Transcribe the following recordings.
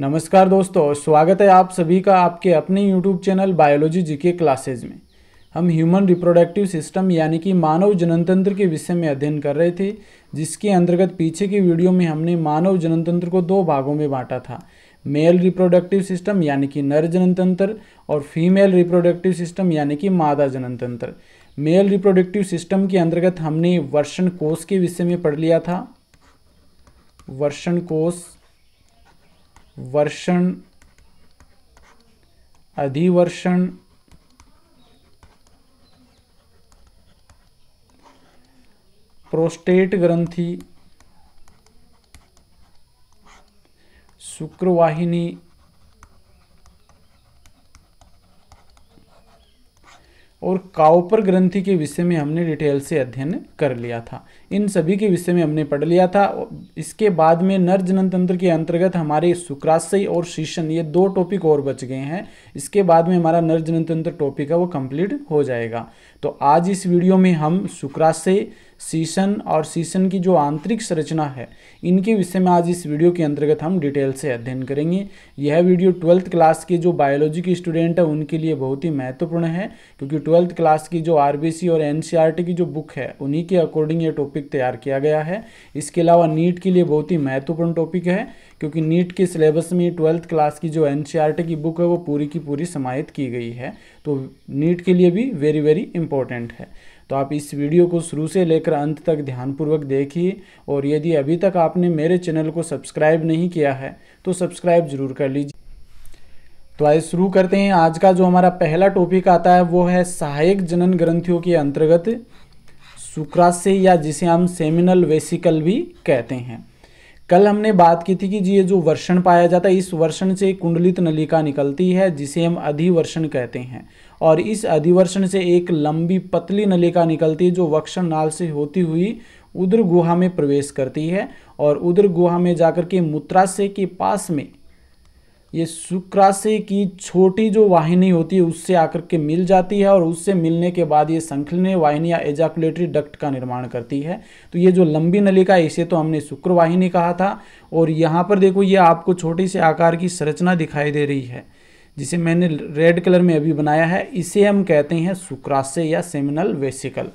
नमस्कार दोस्तों स्वागत है आप सभी का आपके अपने YouTube channel biology GK classes में हम ह्यूमन रिप्रोडक्टिव सिस्टम यानी कि मानव जनतंत्र के विषय में अध्ययन कर रहे थे जिसके अंतर्गत पीछे की वीडियो में हमने मानव जनतंत्र को दो भागों में बांटा था मेल रिप्रोडक्टिव सिस्टम यानी कि नर जनतंत्र और फीमेल रिप्रोडक्टिव सिस्टम यानी कि मादा जनतंत्र मेल रिप्रोडक्टिव सिस्टम के अंतर्गत हमने वर्षण कोष के विषय में पढ़ लिया था वर्षण कोष वर्षण अधिवर्षण प्रोस्टेट ग्रंथि शुक्रवाहिनी और काउपर ग्रंथि के विषय में हमने डिटेल से अध्ययन कर लिया था इन सभी के विषय में हमने पढ़ लिया था इसके बाद में नर जनन तंत्र के अंतर्गत हमारे शुक्राशय और शीशन ये दो टॉपिक और बच गए हैं इसके बाद में हमारा नर जनन तंत्र टॉपिक है वो कंप्लीट हो जाएगा तो आज इस वीडियो में हम शुक्राशय सीशन और सीशन की जो आंतरिक संरचना है इनके विषय में आज इस वीडियो के अंतर्गत हम डिटेल से अध्ययन करेंगे यह वीडियो ट्वेल्थ क्लास के जो बायोलॉजी के स्टूडेंट हैं उनके लिए बहुत ही महत्वपूर्ण है क्योंकि ट्वेल्थ क्लास की जो आर और एन e की जो बुक है उन्हीं के अकॉर्डिंग ये टॉपिक तैयार किया गया है इसके अलावा नीट के लिए बहुत ही महत्वपूर्ण टॉपिक है क्योंकि नीट के सिलेबस में ट्वेल्थ क्लास की जो एन e की बुक है वो पूरी की पूरी समाहित की गई है तो नीट के लिए भी वेरी वेरी इंपॉर्टेंट है तो आप इस वीडियो को शुरू से लेकर अंत तक ध्यानपूर्वक देखिए और यदि अभी तक आपने मेरे चैनल को सब्सक्राइब नहीं किया है तो सब्सक्राइब ज़रूर कर लीजिए तो आइए शुरू करते हैं आज का जो हमारा पहला टॉपिक आता है वो है सहायक जनन ग्रंथियों के अंतर्गत शुक्राशय या जिसे हम सेमिनल वेसिकल भी कहते हैं कल हमने बात की थी कि जी ये जो वर्षण पाया जाता है इस वर्षण से कुंडलित नलिका निकलती है जिसे हम अधिवर्षण कहते हैं और इस अधिवर्षण से एक लंबी पतली नलिका निकलती है जो वक्षण नाल से होती हुई उधर गुहा में प्रवेश करती है और उधर गुहा में जाकर के मूत्राशय के पास में ये शुक्राशय की छोटी जो वाहिनी होती है उससे आकर के मिल जाती है और उससे मिलने के बाद ये संखलने वाहिनी या एजाकुलेटरी डक्ट का निर्माण करती है तो ये जो लंबी नलिका इसे तो हमने शुक्र वाहिनी कहा था और यहाँ पर देखो ये आपको छोटी से आकार की संरचना दिखाई दे रही है जिसे मैंने रेड कलर में अभी बनाया है इसे हम कहते हैं शुक्राशय या सेमिनल वेसिकल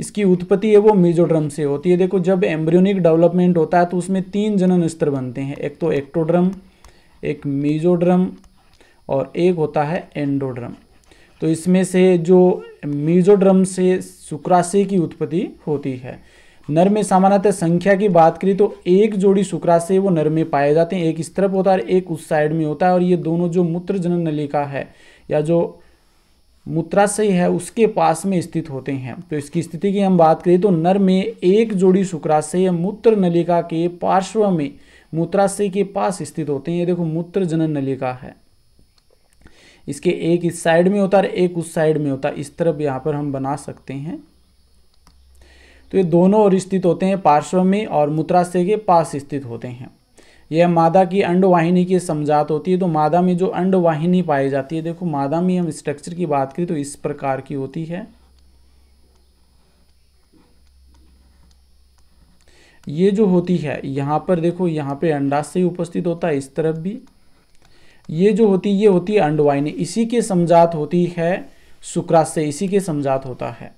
इसकी उत्पत्ति है वो मेजोड्रम से होती है देखो जब एम्ब्रियोनिक डेवलपमेंट होता है तो उसमें तीन जनन स्तर बनते हैं एक तो एक्टोड्रम एक मीजोड्रम और एक होता है एंडोड्रम तो इसमें से जो मीजोड्रम से शुक्राशय की उत्पत्ति होती है नर में सामान्यतः संख्या की बात करें तो एक जोड़ी शुक्राशय वो नर में पाए जाते हैं एक इस तरफ होता है और एक उस साइड में होता है और ये दोनों जो मूत्र जनन नलिका है या जो मूत्राशय है उसके पास में स्थित होते हैं तो इसकी स्थिति की हम बात करें तो नर में एक जोड़ी शुक्राशय मूत्र नलिका के पार्श्व में मूत्राशय के पास स्थित होते हैं ये देखो मूत्र जनन नलिका है इसके एक इस साइड में होता है एक उस साइड में होता है इस तरफ यहाँ पर हम बना सकते हैं तो ये दोनों और स्थित होते हैं पार्श्व में और मूत्राशय के पास स्थित होते हैं यह मादा की अंडवाहिनी की समझात होती है तो मादा में जो अंडवाहिनी पाई जाती है देखो मादा में हम स्ट्रक्चर की बात करें तो इस प्रकार की होती है ये जो होती है यहाँ पर देखो यहाँ पे अंडाश से उपस्थित होता है इस तरफ भी ये जो होती है ये होती है अंडवाइनी इसी के समझात होती है शुक्राशय इसी के समझात होता है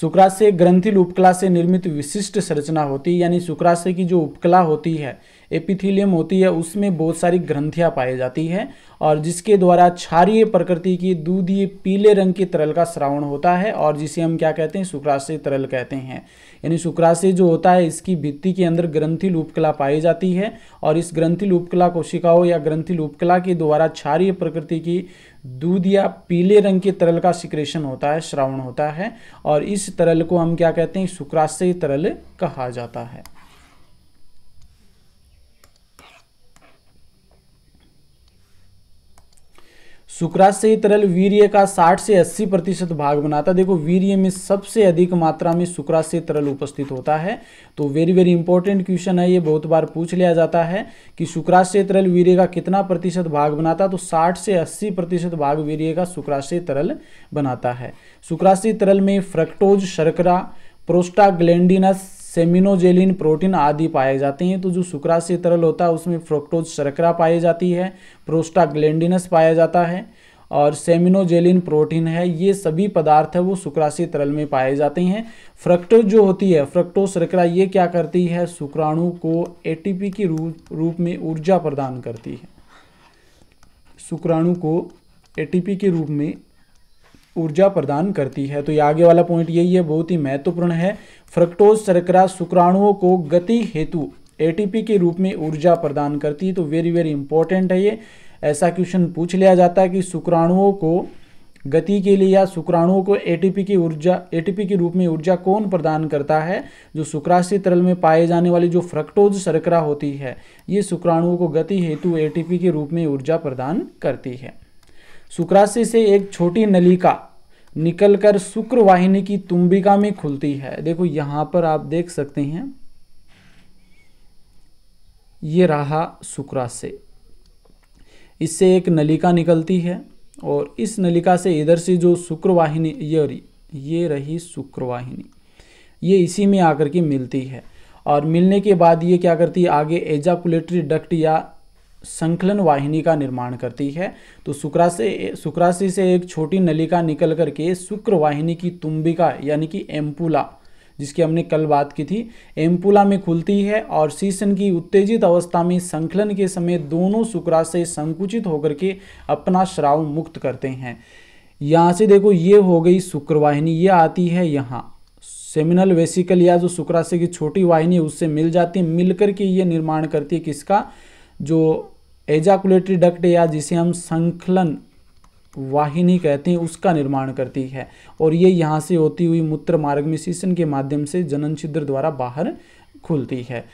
शुक्राशय ग्रंथिल उपकला से निर्मित विशिष्ट संरचना होती है यानी शुक्राशय की जो उपकला होती है एपिथीलियम होती है उसमें बहुत सारी ग्रंथियाँ पाई जाती है और जिसके द्वारा क्षारीय प्रकृति की दूधीय पीले रंग के तरल का श्रावण होता है और जिसे हम क्या कहते हैं शुक्राशय तरल कहते हैं यानी शुक्राशय जो होता है इसकी भित्ति के अंदर ग्रंथिल उपकला पाई जाती है और इस ग्रंथिल उपकला कोशिकाओं या ग्रंथिल उपकला के द्वारा क्षारीय प्रकृति की दूध या पीले रंग के तरल का सिक्रेशन होता है श्रावण होता है और इस तरल को हम क्या कहते हैं शुक्राशय तरल कहा जाता है ही तरल वीर्य का 60 से 80 प्रतिशत भाग बनाता है देखो वीर्य में सबसे अधिक मात्रा में से तरल उपस्थित होता है तो वेरी वेरी इंपॉर्टेंट क्वेश्चन है ये बहुत बार पूछ लिया जाता है कि से तरल वीर्य का कितना प्रतिशत भाग बनाता है तो 60 से 80 प्रतिशत भाग वीर्य का से तरल बनाता है से तरल में फ्रक्टोज शर्करा प्रोस्टाग्लैंडिनस सेमिनोजेलिन प्रोटीन आदि पाए जाते हैं तो जो सुक्रासी तरल होता है उसमें फ्रोक्टोज शर्करा पाई जाती है प्रोस्टाग्लैंडिनस पाया जाता है और सेमिनोजेलिन प्रोटीन है ये सभी पदार्थ है वो सुक्रासी तरल में पाए जाते हैं फ्रक्टोज जो होती है फ्रक्टोज शर्करा ये क्या करती है शुक्राणु को एटीपी के रूप रूप में ऊर्जा प्रदान करती है शुक्राणु को एटीपी के रूप में ऊर्जा प्रदान करती है तो ये आगे वाला पॉइंट यही है बहुत ही महत्वपूर्ण है फ्रक्टोज सरकरा शुक्राणुओं को गति हेतु एटीपी के रूप में ऊर्जा प्रदान करती है तो वेरी वेरी इंपॉर्टेंट है ये ऐसा क्वेश्चन पूछ लिया जाता है कि शुक्राणुओं को गति के लिए या शुक्राणुओं को एटीपी की ऊर्जा एटीपी के रूप में ऊर्जा कौन प्रदान करता है जो शुक्राशी तरल में पाए जाने वाली जो फ्रक्टोज शर्करा होती है ये शुक्राणुओं को गति हेतु एटीपी के रूप में ऊर्जा प्रदान करती है शुक्राशि से एक छोटी नलिका निकलकर शुक्र वाहिनी की तुम्बिका में खुलती है देखो यहां पर आप देख सकते हैं ये रहा शुक्राशय इससे एक नलिका निकलती है और इस नलिका से इधर से जो शुक्रवाहिनी ये रही ये रही शुक्रवाहिनी ये इसी में आकर के मिलती है और मिलने के बाद ये क्या करती है आगे एजाकुलेटरी डक्ट या संकलन वाहिनी का निर्माण करती है तो शुक्राशय शुक्राशि से एक छोटी नलिका निकल करके शुक्र वाहिनी की तुम्बिका यानी कि एम्पुला जिसकी हमने कल बात की थी एम्पुला में खुलती है और शीशन की उत्तेजित अवस्था में संकलन के समय दोनों शुक्राशय संकुचित होकर के अपना श्राव मुक्त करते हैं यहाँ से देखो ये हो गई शुक्रवाहिनी ये आती है यहाँ सेमिनल वेसिकल या जो शुक्राशय की छोटी वाहिनी उससे मिल जाती है मिलकर के ये निर्माण करती है किसका जो एजाकुलेटरी डक्ट या जिसे हम संखलन वाहिनी कहते हैं उसका निर्माण करती है और ये यहाँ से होती हुई मूत्र मार्ग में शीशन के माध्यम से जनन छिद्र द्वारा बाहर खुलती है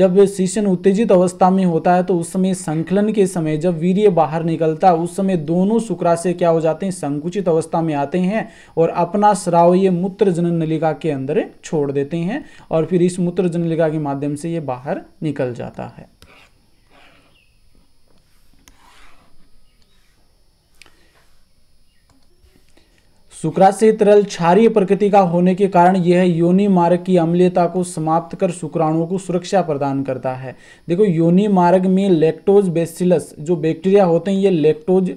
जब शीशन उत्तेजित अवस्था में होता है तो उस समय संकलन के समय जब वीर्य बाहर निकलता है उस समय दोनों शुक्राशय क्या हो जाते हैं संकुचित अवस्था में आते हैं और अपना श्राव ये मूत्र जनन नलिका के अंदर छोड़ देते हैं और फिर इस मूत्र जनन नलिका के माध्यम से ये बाहर निकल जाता है शुक्राशय तरल क्षारीय प्रकृति का होने के कारण यह योनि मार्ग की अम्लीयता को समाप्त कर शुक्राणुओं को सुरक्षा प्रदान करता है देखो योनि मार्ग में लेक्टोज बेसिलस जो बैक्टीरिया होते हैं ये लेक्टोज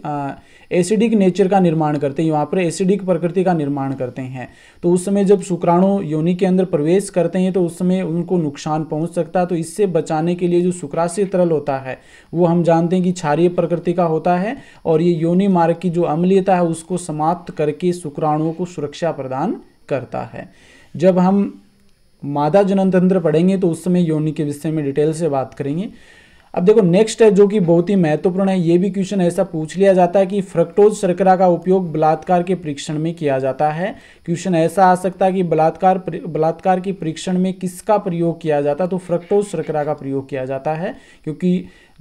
एसिडिक नेचर का निर्माण करते हैं यहाँ पर एसिडिक प्रकृति का निर्माण करते हैं तो उस समय जब शुक्राणु योनि के अंदर प्रवेश करते हैं तो उस समय उनको नुकसान पहुँच सकता है तो इससे बचाने के लिए जो शुक्राशय तरल होता है वो हम जानते हैं कि क्षारीय प्रकृति का होता है और ये योनि मार्ग की जो अम्लीयता है उसको समाप्त करके शुक्राणुओं को सुरक्षा प्रदान करता है जब हम मादा जनन तंत्र पढ़ेंगे तो उस समय योनि के विषय में डिटेल से बात करेंगे अब देखो नेक्स्ट है जो कि बहुत ही महत्वपूर्ण है ये भी क्वेश्चन ऐसा पूछ लिया जाता है कि फ्रक्टोज शर्करा का उपयोग बलात्कार के परीक्षण में किया जाता है क्वेश्चन ऐसा आ सकता है कि बलात्कार बलात्कार के परीक्षण में किसका प्रयोग किया जाता है तो फ्रक्टोज शर्करा का प्रयोग किया जाता है क्योंकि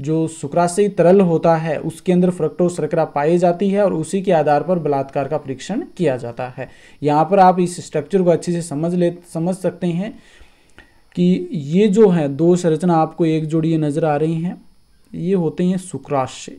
जो शुक्राशयी तरल होता है उसके अंदर फ्रक्टोज शर्करा पाई जाती है और उसी के आधार पर बलात्कार का परीक्षण किया जाता है यहाँ पर आप इस स्ट्रक्चर को अच्छे से समझ ले समझ सकते हैं कि ये जो है दो संरचना आपको एक जोड़ी नज़र आ रही हैं ये होते हैं शुक्राशय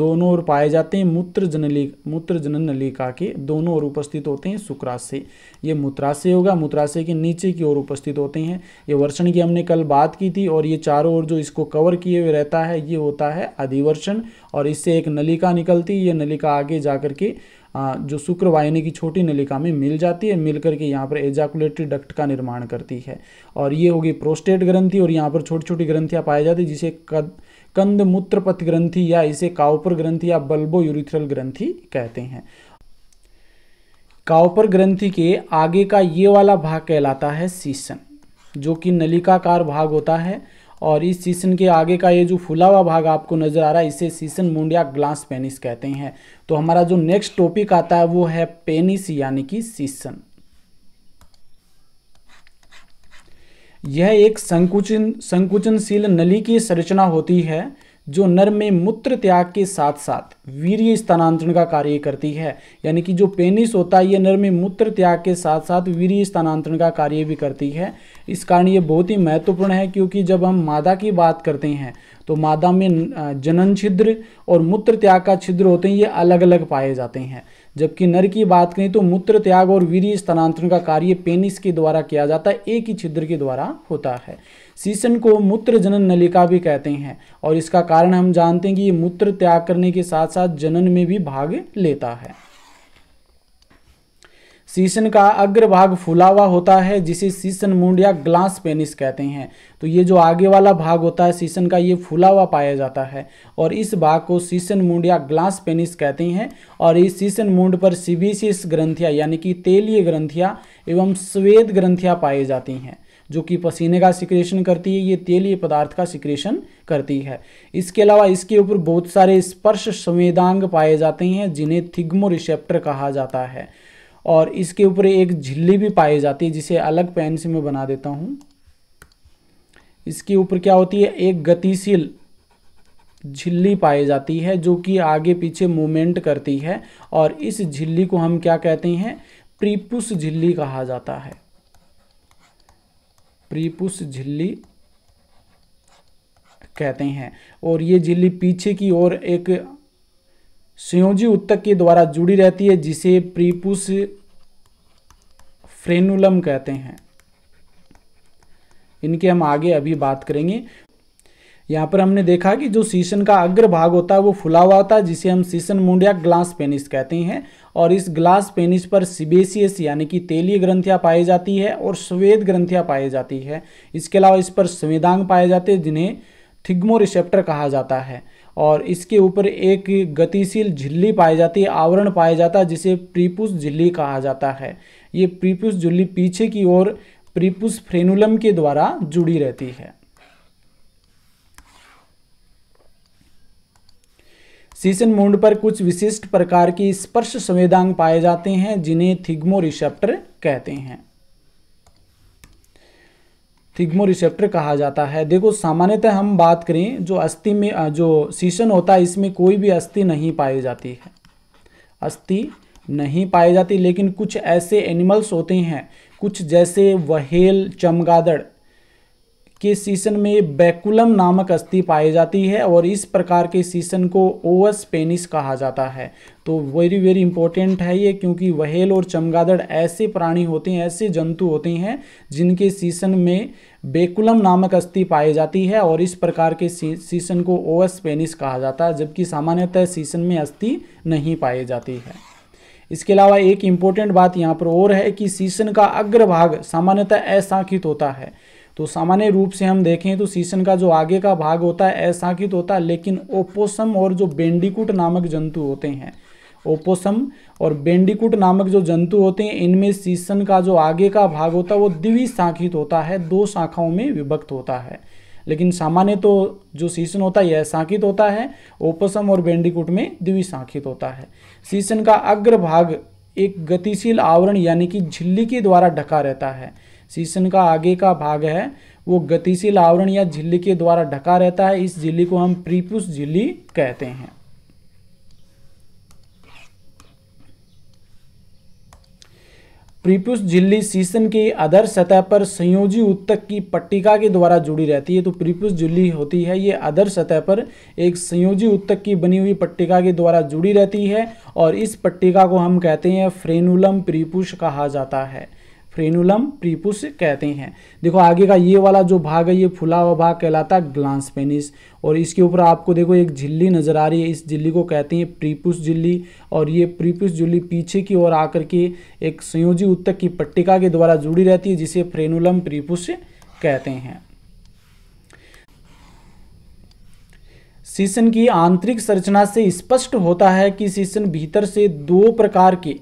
दोनों ओर पाए जाते हैं मूत्र जनली मूत्र जनन नलिका के दोनों ओर उपस्थित होते हैं शुक्राशय ये मूत्राशय होगा मूत्राशय के नीचे की ओर उपस्थित होते हैं ये वर्षण की हमने कल बात की थी और ये चारों ओर जो इसको कवर किए हुए रहता है ये होता है अधिवर्षण और इससे एक नलिका निकलती है ये नलिका आगे जा के जो शुक्रवाहिनी की छोटी नलिका में मिल जाती है मिल करके यहाँ पर एजाकुलेटरी डक्ट का निर्माण करती है और ये होगी प्रोस्टेट ग्रंथि और यहाँ पर छोटी छोटी ग्रंथियाँ पाई जाती जिसे कद कंद मूत्रपथ ग्रंथि या इसे काउपर ग्रंथि या बल्बो यूरिथ्रल ग्रंथि कहते हैं काउपर ग्रंथि के आगे का ये वाला भाग कहलाता है सीसन जो कि नलिकाकार भाग होता है और इस सीसन के आगे का ये जो फुला हुआ भाग आपको नज़र आ रहा है इसे सीसन मुंडिया ग्लास पेनिस कहते हैं तो हमारा जो नेक्स्ट टॉपिक आता है वो है पेनिस यानी कि सीसन यह एक संकुचन संकुचनशील नली की संरचना होती है जो नर में मूत्र त्याग के साथ साथ वीर्य स्थानांतरण का कार्य करती है यानी कि जो पेनिस होता है ये नर में मूत्र त्याग के साथ साथ वीर्य स्थानांतरण का कार्य भी करती है इस कारण ये बहुत ही महत्वपूर्ण है क्योंकि जब हम मादा की बात करते हैं तो मादा में जनन छिद्र और मूत्र त्याग का छिद्र होते हैं ये अलग अलग पाए जाते हैं जबकि नर की बात करें तो मूत्र त्याग और वीर्य स्थानांतरण का कार्य पेनिस के द्वारा किया जाता है एक ही छिद्र के द्वारा होता है सीसन को मूत्र जनन नलिका भी कहते हैं और इसका कारण हम जानते हैं कि ये मूत्र त्याग करने के साथ साथ जनन में भी भाग लेता है सीसन का अग्रभाग फुलावा होता है जिसे सीसन मुंड या ग्लास पेनिस कहते हैं तो ये जो आगे वाला भाग होता है सीसन का ये फुलावा पाया जाता है और इस भाग को सीसन मुंड या ग्लास पेनिस कहते हैं और इस सीसन मुंड पर सीबीसीस ग्रंथियाँ यानी कि तेलीय ग्रंथियाँ एवं स्वेद ग्रंथियाँ पाई जाती हैं जो कि पसीने का सिक्रेशन करती है ये तेलीय पदार्थ का सिक्रेशन करती है इसके अलावा इसके ऊपर बहुत सारे स्पर्श संवेदांग पाए जाते हैं जिन्हें थिग्मो रिसेप्टर कहा जाता है और इसके ऊपर एक झिल्ली भी पाई जाती है जिसे अलग पेन से मैं बना देता हूँ इसके ऊपर क्या होती है एक गतिशील झिल्ली पाई जाती है जो कि आगे पीछे मूवमेंट करती है और इस झिल्ली को हम क्या कहते हैं प्रीपुस झिल्ली कहा जाता है प्रीपुस झिल्ली कहते हैं और ये झिल्ली पीछे की ओर एक संयोजी उत्तक के द्वारा जुड़ी रहती है जिसे प्रीपुस फ्रेनुलम कहते हैं इनके हम आगे अभी बात करेंगे यहाँ पर हमने देखा कि जो सीशन का अग्र भाग होता है वो फुला हुआ होता है जिसे हम सीशन मुंड या ग्लास पेनिस कहते हैं और इस ग्लास पेनिस पर सिबेसियस यानी कि तेलीय ग्रंथियाँ पाई जाती है और स्वेद ग्रंथियाँ पाई जाती है इसके अलावा इस पर संवेदांग पाए जाते हैं जिन्हें थिग्मो रिसेप्टर कहा जाता है और इसके ऊपर एक गतिशील झिल्ली पाई जाती है आवरण पाया जाता है जिसे प्रीपुस झिल्ली कहा जाता है ये प्रीपुस झिल्ली पीछे की ओर प्रीपुस फ्रेनुलम के द्वारा जुड़ी रहती है सीसन मुंड पर कुछ विशिष्ट प्रकार की स्पर्श संवेदांग पाए जाते हैं जिन्हें थिग्मो रिसेप्टर कहते हैं थिग्मो रिसेप्टर कहा जाता है देखो सामान्यतः हम बात करें जो अस्थि में जो सीसन होता है इसमें कोई भी अस्थि नहीं पाई जाती है अस्थि नहीं पाई जाती लेकिन कुछ ऐसे एनिमल्स होते हैं कुछ जैसे वहेल चमगादड़ के सीसन में बैकुलम नामक अस्थि पाई जाती है और इस प्रकार के सीसन को ओवस पेनिस कहा जाता है तो वेरी वेरी इंपॉर्टेंट है ये क्योंकि वहेल और चमगादड़ ऐसे प्राणी होते हैं ऐसे जंतु होते हैं जिनके सीसन में बेकुलम नामक अस्थि पाई जाती है और इस प्रकार के सी, सीसन को ओवस पेनिस कहा जाता है जबकि सामान्यतः सीसन में अस्थि नहीं पाई जाती है इसके अलावा एक इम्पोर्टेंट बात यहाँ पर और है कि सीसन का अग्रभाग सामान्यतः अशाखित होता है तो सामान्य रूप से हम देखें तो सीशन का जो आगे का भाग होता है अशाखित होता है लेकिन ओपोसम और जो बेंडिकुट नामक जंतु होते हैं ओपोसम और बेंडिकुट नामक जो जंतु होते हैं इनमें सीशन का जो आगे का भाग होता है वो द्विशाखित होता है दो शाखाओं में विभक्त होता है लेकिन सामान्य तो जो सीशन होता है यह शाखित होता है ओपोसम और बेंडिकुट में द्विशाखित होता है सीशन का अग्रभाग एक गतिशील आवरण यानी कि झिल्ली के द्वारा ढका रहता है शीशन का आगे का भाग है वो गतिशील आवरण या झिल्ली के द्वारा ढका रहता है इस झिल्ली को हम प्रीपुस झिल्ली कहते हैं प्रीपुस झिल्ली शीशन की अधर सतह पर संयोजी उत्तक की पट्टिका के द्वारा जुड़ी रहती है तो प्रीपुस झिल्ली होती है ये अधर सतह पर एक संयोजी उत्तक की बनी हुई पट्टिका के द्वारा जुड़ी रहती है और इस पट्टिका को हम कहते हैं फ्रेनुलम प्रीपुष कहा जाता है फ्रेनुलम प्रीपुस कहते हैं देखो आगे का ये वाला जो भाग है ये फुला हुआ भाग कहलाता है ग्लांस पेनिस और इसके ऊपर आपको देखो एक झिल्ली नज़र आ रही है इस झिल्ली को कहते हैं प्रीपुस झिल्ली और ये प्रीपुस झिल्ली पीछे की ओर आकर के एक संयोजी उत्तक की पट्टिका के द्वारा जुड़ी रहती है जिसे फ्रेनुलम प्रीपुस कहते हैं शीशन की आंतरिक संरचना से स्पष्ट होता है कि शीशन भीतर से दो प्रकार के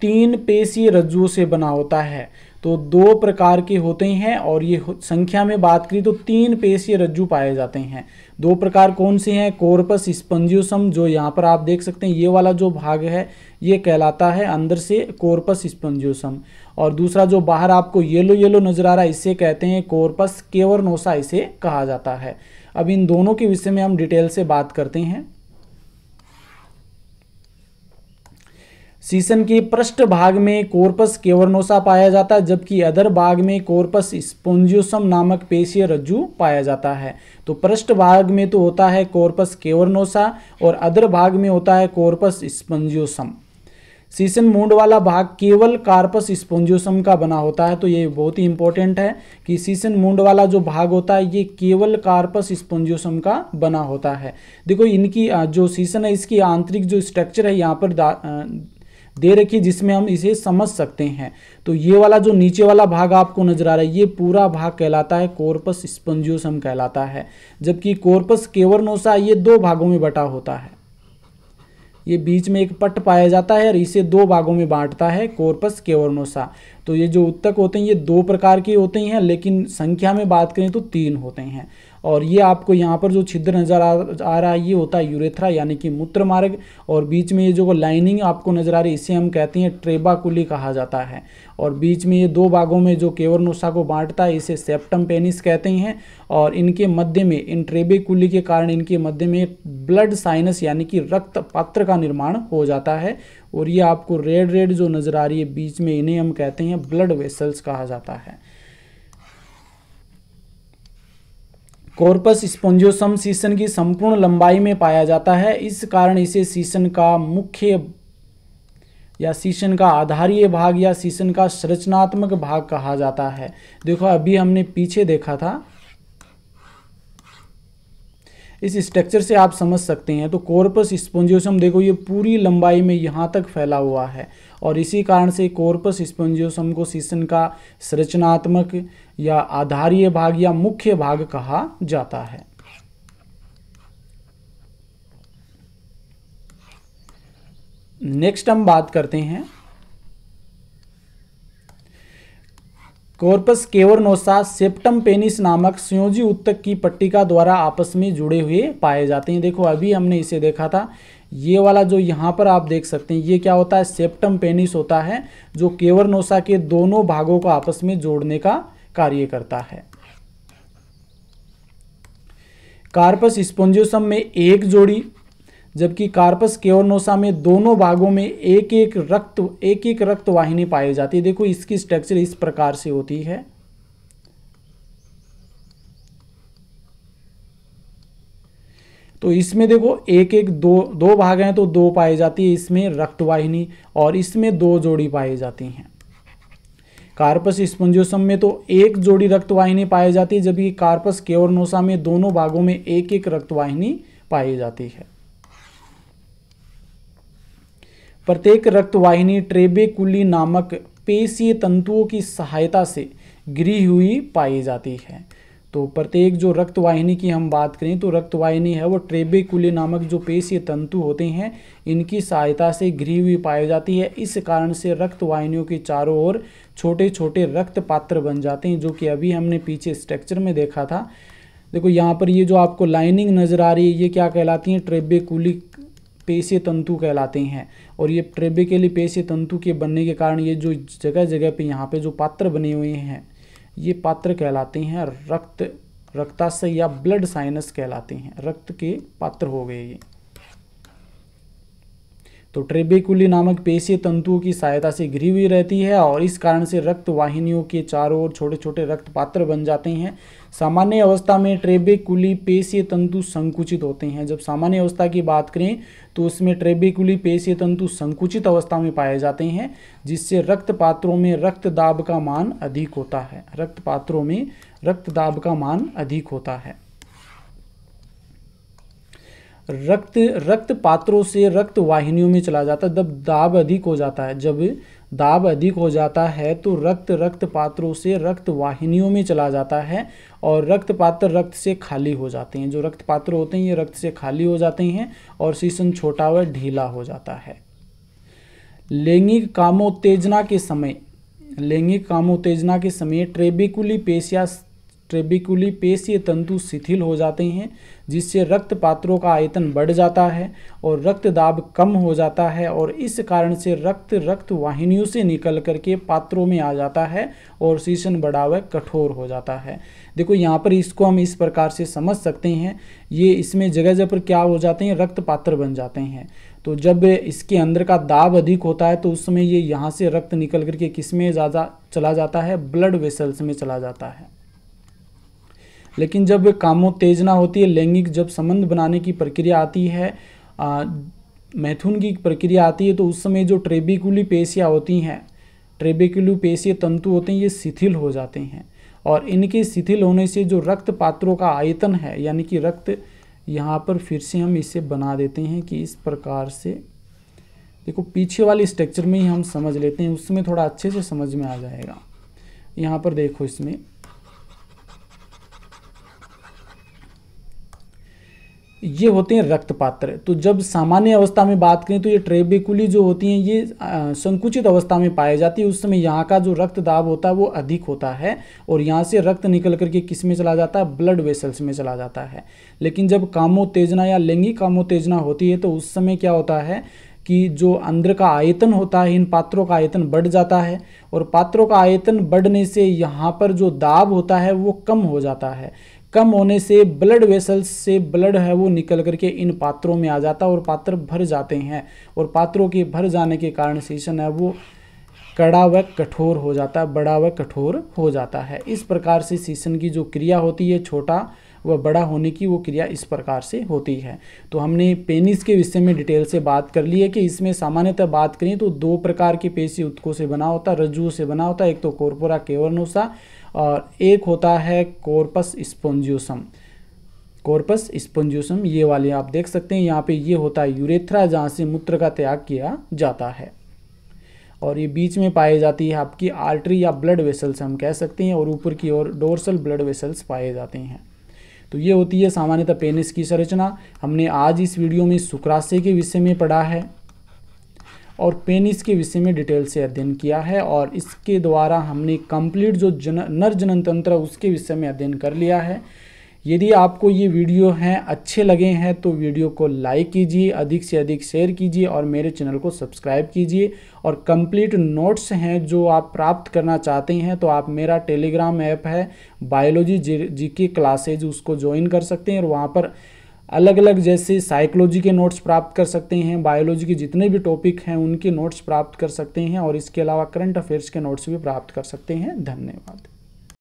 तीन पेशीय रज्जुओं से बना होता है तो दो प्रकार के होते हैं और ये संख्या में बात करी तो तीन पेशीय रज्जु पाए जाते हैं दो प्रकार कौन से हैं कोर्पस स्पंजियोसम जो यहाँ पर आप देख सकते हैं ये वाला जो भाग है ये कहलाता है अंदर से कोर्पस स्पंजियोसम और दूसरा जो बाहर आपको येलो येलो नजर आ रहा है इसे कहते हैं कोर्पस केवरनोसा इसे कहा जाता है अब इन दोनों के विषय में हम डिटेल से बात करते हैं सीसन के पृष्ठ भाग में कोर्पस केवरनोसा पाया जाता है जबकि अदर भाग में कोर्पस स्पोन्जियोसम नामक पेशीय रज्जु पाया जाता है तो पृष्ठ भाग में तो होता है कोर्पस केवरनोसा और अदर भाग में होता है कोर्पस स्पंजियोसम सीसन मूड वाला भाग केवल कार्पस स्पोन्जियोसम का बना होता है तो ये बहुत ही इंपॉर्टेंट है कि सीसन मूड वाला जो भाग होता है ये केवल कार्पस स्पोन्जियोसम का बना होता है देखो इनकी जो सीसन है इसकी आंतरिक जो स्ट्रक्चर है यहाँ पर दे रखी है जिसमें हम इसे समझ सकते हैं तो ये वाला जो नीचे वाला भाग आपको नजर आ रहा है ये पूरा भाग कहलाता है कोर्पस स्पंजियोसम कहलाता है जबकि कोर्पस केवरनोसा ये दो भागों में बटा होता है ये बीच में एक पट पाया जाता है और इसे दो भागों में बांटता है कोर्पस केवरनोसा तो ये जो उत्तक होते हैं ये दो प्रकार के होते हैं लेकिन संख्या में बात करें तो तीन होते हैं और ये आपको यहाँ पर जो छिद्र नज़र आ, आ रहा है ये होता है यूरेथ्रा यानी कि मूत्र मार्ग और बीच में ये जो लाइनिंग आपको नज़र आ रही है इसे हम कहते हैं ट्रेबाकुली कहा जाता है और बीच में ये दो भागों में जो केवरनोसा को बांटता है इसे सेप्टम पेनिस कहते हैं और इनके मध्य में इन ट्रेबेकुली के कारण इनके मध्य में ब्लड साइनस यानी कि रक्त पात्र का निर्माण हो जाता है और ये आपको रेड रेड जो नज़र आ रही है बीच में इन्हें हम कहते हैं ब्लड वेसल्स कहा जाता है कॉर्पस स्पंजोसम सीसन की संपूर्ण लंबाई में पाया जाता है इस कारण इसे सीसन का मुख्य या सीसन का आधारीय भाग या सीसन का संरचनात्मक भाग कहा जाता है देखो अभी हमने पीछे देखा था इस स्ट्रक्चर से आप समझ सकते हैं तो कॉर्पस स्पंजोसम देखो ये पूरी लंबाई में यहाँ तक फैला हुआ है और इसी कारण से कोर्पस स्पंजियोसम को सीसन का संरचनात्मक या आधारीय भाग या मुख्य भाग कहा जाता है नेक्स्ट हम बात करते हैं कोर्पस केवरनोसा सेप्टम पेनिस नामक संयोजी उत्तक की पट्टिका द्वारा आपस में जुड़े हुए पाए जाते हैं देखो अभी हमने इसे देखा था ये वाला जो यहाँ पर आप देख सकते हैं ये क्या होता है सेप्टम पेनिस होता है जो केवरनोसा के दोनों भागों को आपस में जोड़ने का कार्य करता है कार्पस स्पॉन्जियोसम में एक जोड़ी जबकि कार्पस केवरनोसा में दोनों भागों में एक एक रक्त एक एक रक्त वाहिनी पाई जाती है देखो इसकी स्ट्रक्चर इस प्रकार से होती है तो इसमें देखो एक एक दो दो भाग हैं तो दो पाई जाती है इसमें रक्तवाहिनी और इसमें दो जोड़ी पाई जाती हैं कार्पस स्पंजोसम में तो एक जोड़ी रक्तवाहिनी पाई जाती है जबकि कार्पस केवरनोसा में दोनों भागों में एक एक रक्तवाहिनी पाई जाती है प्रत्येक रक्तवाहिनी ट्रेबेकुली नामक पेशीय तंतुओं की सहायता से गिरी हुई पाई जाती है तो प्रत्येक जो रक्तवाहिनी की हम बात करें तो रक्तवाहिनी है वो ट्रेबेकुले नामक जो पेशीय तंतु होते हैं इनकी सहायता से घिरी हुई पाई जाती है इस कारण से रक्तवाहिनियों के चारों ओर छोटे छोटे रक्त पात्र बन जाते हैं जो कि अभी हमने पीछे स्ट्रक्चर में देखा था देखो यहाँ पर ये जो आपको लाइनिंग नज़र आ रही है ये क्या कहलाती है ट्रेबेकुली पेशी तंतु कहलाते हैं और ये ट्रेबेकेली पेशी तंतु के बनने के कारण ये जो जगह जगह पे यहाँ पे जो पात्र बने हुए हैं ये पात्र कहलाते हैं रक्त रक्ताशय या ब्लड साइनस कहलाते हैं रक्त के पात्र हो गए ये तो ट्रेबेकुली नामक पेशी तंतुओं की सहायता से घिरी हुई रहती है और इस कारण से रक्त वाहिनियों के चारों ओर छोटे छोटे रक्त पात्र बन जाते हैं सामान्य अवस्था में ट्रेबेकुली पेशीय तंतु संकुचित होते हैं जब सामान्य अवस्था की बात करें तो उसमें ट्रेबेकुली पेशीय तंतु संकुचित अवस्था में पाए जाते हैं जिससे रक्त पात्रों में रक्त दाब का मान अधिक होता है रक्त पात्रों में रक्त दाब का मान अधिक होता है रक्त रक्त पात्रों से रक्त वाहिनियों में चला जाता है जब दाब अधिक हो जाता है जब दाब अधिक हो जाता है तो रक्त रक्त पात्रों से रक्त वाहिनियों में चला जाता है और रक्त पात्र रक्त से खाली हो जाते हैं जो रक्त पात्र होते हैं ये रक्त से खाली हो जाते हैं और सीसन छोटा व ढीला हो जाता है लैंगिक कामोत्तेजना के समय लैंगिक कामोत्तेजना के समय ट्रेबिकुली पेशिया ट्रेबिकुली पेशीय तंतु शिथिल हो जाते हैं जिससे रक्त पात्रों का आयतन बढ़ जाता है और रक्त दाब कम हो जाता है और इस कारण से रक्त रक्त वाहिनियों से निकल करके पात्रों में आ जाता है और शीशन बढ़ा हुआ कठोर हो जाता है देखो यहाँ पर इसको हम इस प्रकार से समझ सकते हैं ये इसमें जगह जगह पर क्या हो जाते हैं रक्त पात्र बन जाते हैं तो जब इसके अंदर का दाब अधिक होता है तो उस समय ये यहाँ से रक्त निकल करके किस में ज़्यादा चला जाता है ब्लड वेसल्स में चला जाता है लेकिन जब कामोत्तेजना होती है लैंगिक जब संबंध बनाने की प्रक्रिया आती है मैथुन की प्रक्रिया आती है तो उस समय जो ट्रेबिकुली पेशियाँ होती हैं ट्रेबिकुलू पेशीय तंतु होते हैं ये शिथिल हो जाते हैं और इनके शिथिल होने से जो रक्त पात्रों का आयतन है यानी कि रक्त यहाँ पर फिर से हम इसे बना देते हैं कि इस प्रकार से देखो पीछे वाले स्ट्रक्चर में ही हम समझ लेते हैं उसमें थोड़ा अच्छे से समझ में आ जाएगा यहाँ पर देखो इसमें ये होते हैं रक्त पात्र तो जब सामान्य अवस्था में बात करें तो ये ट्रेबेकुली जो होती हैं ये संकुचित अवस्था में पाई जाती है उस समय यहाँ का जो रक्त दाब होता है वो अधिक होता है और यहाँ से रक्त निकल करके किस में चला जाता है ब्लड वेसल्स में चला जाता है लेकिन जब कामोत्तेजना या लैंगिक कामोत्तेजना होती है तो उस समय क्या होता है कि जो अंदर का आयतन होता है इन पात्रों का आयतन बढ़ जाता है और पात्रों का आयतन बढ़ने से यहाँ पर जो दाब होता है वो कम हो जाता है कम होने से ब्लड वेसल्स से ब्लड है वो निकल करके इन पात्रों में आ जाता है और पात्र भर जाते हैं और पात्रों के भर जाने के कारण सीशन है वो कड़ा व कठोर हो जाता है बड़ा व कठोर हो जाता है इस प्रकार से सीशन की जो क्रिया होती है छोटा व बड़ा होने की वो क्रिया इस प्रकार से होती है तो हमने पेनिस के विषय में डिटेल से बात कर ली है कि इसमें सामान्यतः बात करें तो दो प्रकार के पेशी उत्कों से बना होता रज्जुओं से बना होता एक तो कोरपोरा केवरनोसा और एक होता है कॉर्पस स्पोंजियोसम कॉर्पस स्पोंजियोसम ये वाले आप देख सकते हैं यहाँ पे ये होता है यूरेथ्रा जहाँ से मूत्र का त्याग किया जाता है और ये बीच में पाई जाती है आपकी आर्टरी या ब्लड वेसल्स हम कह सकते हैं और ऊपर की ओर डोर्सल ब्लड वेसल्स पाए जाते हैं तो ये होती है सामान्यतः पेनिस की संरचना हमने आज इस वीडियो में शुक्राशय के विषय में पढ़ा है और पेनिस के विषय में डिटेल से अध्ययन किया है और इसके द्वारा हमने कंप्लीट जो जन नर जनन तंत्र उसके विषय में अध्ययन कर लिया है यदि आपको ये वीडियो हैं अच्छे लगे हैं तो वीडियो को लाइक कीजिए अधिक से अधिक शेयर कीजिए और मेरे चैनल को सब्सक्राइब कीजिए और कंप्लीट नोट्स हैं जो आप प्राप्त करना चाहते हैं तो आप मेरा टेलीग्राम ऐप है बायोलॉजी जी, जी की क्लासेज उसको ज्वाइन कर सकते हैं और वहाँ पर अलग अलग जैसे साइकोलॉजी के नोट्स प्राप्त कर सकते हैं बायोलॉजी के जितने भी टॉपिक हैं उनके नोट्स प्राप्त कर सकते हैं और इसके अलावा करंट अफेयर्स के नोट्स भी प्राप्त कर सकते हैं धन्यवाद